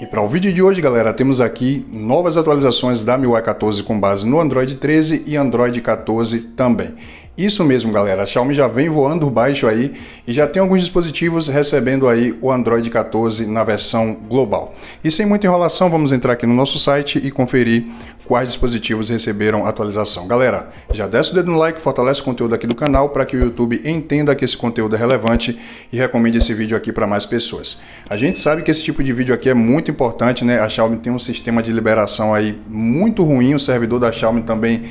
E para o vídeo de hoje, galera, temos aqui novas atualizações da MIUI 14 com base no Android 13 e Android 14 também. Isso mesmo, galera. A Xiaomi já vem voando baixo aí e já tem alguns dispositivos recebendo aí o Android 14 na versão global. E sem muita enrolação, vamos entrar aqui no nosso site e conferir quais dispositivos receberam atualização. Galera, já desce o dedo no like, fortalece o conteúdo aqui do canal para que o YouTube entenda que esse conteúdo é relevante e recomende esse vídeo aqui para mais pessoas. A gente sabe que esse tipo de vídeo aqui é muito importante, né? A Xiaomi tem um sistema de liberação aí muito ruim, o servidor da Xiaomi também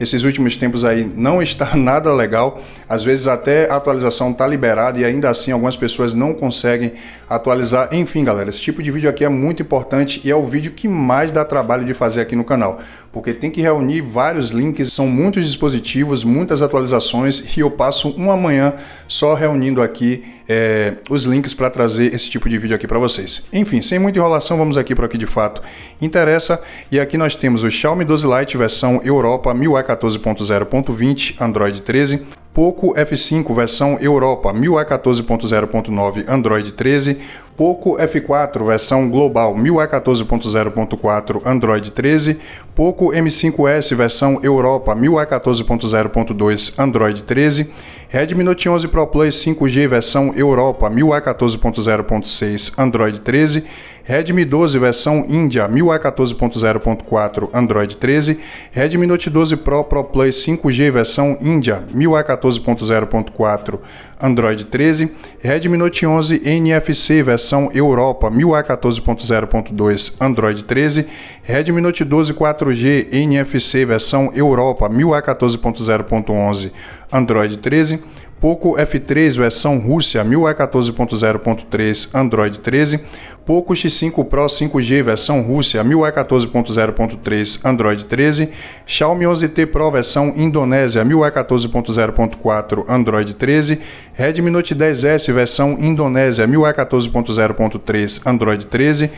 esses últimos tempos aí não está nada legal. Às vezes até a atualização está liberada e ainda assim algumas pessoas não conseguem atualizar. Enfim, galera, esse tipo de vídeo aqui é muito importante e é o vídeo que mais dá trabalho de fazer aqui no canal, porque tem que reunir vários links, são muitos dispositivos, muitas atualizações e eu passo uma manhã só reunindo aqui é, os links para trazer esse tipo de vídeo aqui para vocês. Enfim, sem muita enrolação, vamos aqui para o que de fato interessa. E aqui nós temos o Xiaomi 12 Lite versão Europa 1014.0.20 Android 13, Poco F5 versão Europa 1014.0.9 Android 13, Poco F4 versão global 1014.0.4 Android 13, Poco M5S versão Europa 1014.0.2 Android 13, Redmi Note 11 Pro Plus 5G versão Europa 1014.0.6 Android 13 Redmi 12 versão Índia 1014.0.4 Android 13, Redmi Note 12 Pro Pro Plus 5G versão Índia 1014.0.4 Android 13, Redmi Note 11 NFC versão Europa 1014.0.2 Android 13, Redmi Note 12 4G NFC versão Europa 1014.0.11 Android 13, Poco F3 versão Rússia 1014.0.3 Android 13, Poco X5 Pro 5G versão Rússia 1014.0.3 Android 13, Xiaomi 11T Pro versão Indonésia 1014.0.4 Android 13, Redmi Note 10S versão Indonésia 1014.0.3 Android 13,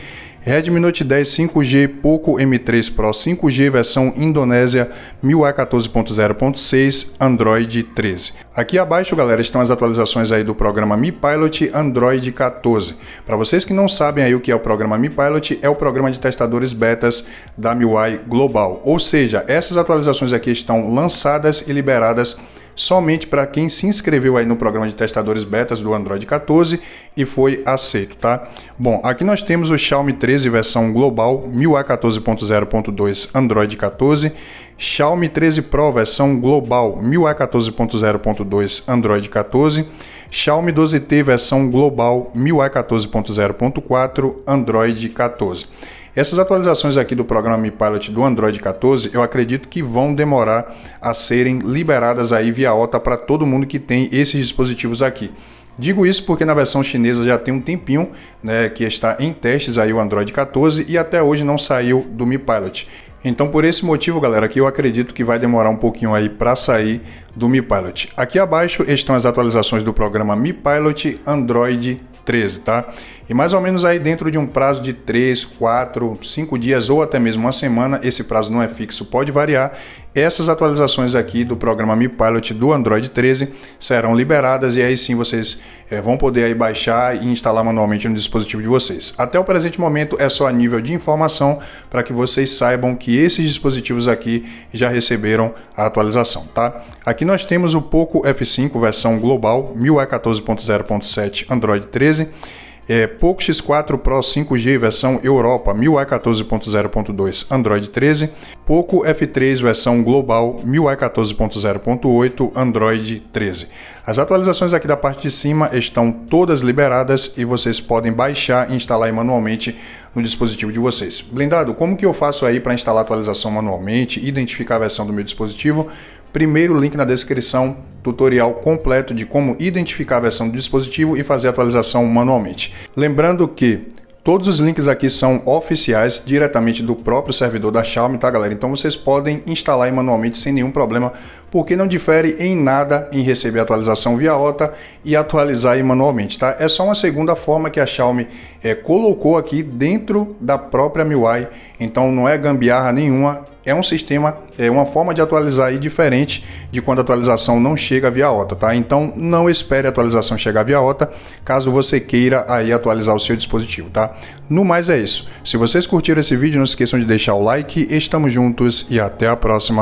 Redmi Note 10 5G Poco M3 Pro 5G versão Indonésia 14.0.6 Android 13. Aqui abaixo, galera, estão as atualizações aí do programa Mi Pilot Android 14. Para vocês que não sabem aí o que é o programa Mi Pilot, é o programa de testadores betas da MIUI Global. Ou seja, essas atualizações aqui estão lançadas e liberadas somente para quem se inscreveu aí no programa de testadores betas do Android 14 e foi aceito, tá? Bom, aqui nós temos o Xiaomi 13 versão global 1000 1402 Android 14, Xiaomi 13 Pro versão global 1000 1402 Android 14, Xiaomi 12T versão global 14.0.4 Android 14. Essas atualizações aqui do programa Mi Pilot do Android 14, eu acredito que vão demorar a serem liberadas aí via OTA para todo mundo que tem esses dispositivos aqui. Digo isso porque na versão chinesa já tem um tempinho né, que está em testes aí o Android 14 e até hoje não saiu do Mi Pilot. Então, por esse motivo, galera, que eu acredito que vai demorar um pouquinho aí para sair do Mi Pilot. Aqui abaixo estão as atualizações do programa Mi Pilot Android 13, tá? E mais ou menos aí dentro de um prazo de 3, 4, 5 dias ou até mesmo uma semana, esse prazo não é fixo, pode variar, essas atualizações aqui do programa Mi Pilot do Android 13 serão liberadas e aí sim vocês é, vão poder aí baixar e instalar manualmente no dispositivo de vocês. Até o presente momento é só a nível de informação para que vocês saibam que esses dispositivos aqui já receberam a atualização, tá? Aqui nós temos o Poco F5 versão global 1014.0.7 Android 13 é, Poco X4 Pro 5G versão Europa 1014.0.2 Android 13, Poco F3 versão Global 1014.0.8 Android 13. As atualizações aqui da parte de cima estão todas liberadas e vocês podem baixar e instalar manualmente no dispositivo de vocês. Blindado, como que eu faço aí para instalar a atualização manualmente, identificar a versão do meu dispositivo? Primeiro link na descrição, tutorial completo de como identificar a versão do dispositivo e fazer a atualização manualmente. Lembrando que Todos os links aqui são oficiais diretamente do próprio servidor da Xiaomi, tá galera? Então vocês podem instalar manualmente sem nenhum problema porque não difere em nada em receber atualização via OTA e atualizar aí manualmente, tá? É só uma segunda forma que a Xiaomi é, colocou aqui dentro da própria MIUI, então não é gambiarra nenhuma, é um sistema, é uma forma de atualizar aí diferente de quando a atualização não chega via OTA, tá? Então não espere a atualização chegar via OTA, caso você queira aí atualizar o seu dispositivo, tá? No mais é isso. Se vocês curtiram esse vídeo, não esqueçam de deixar o like, estamos juntos e até a próxima.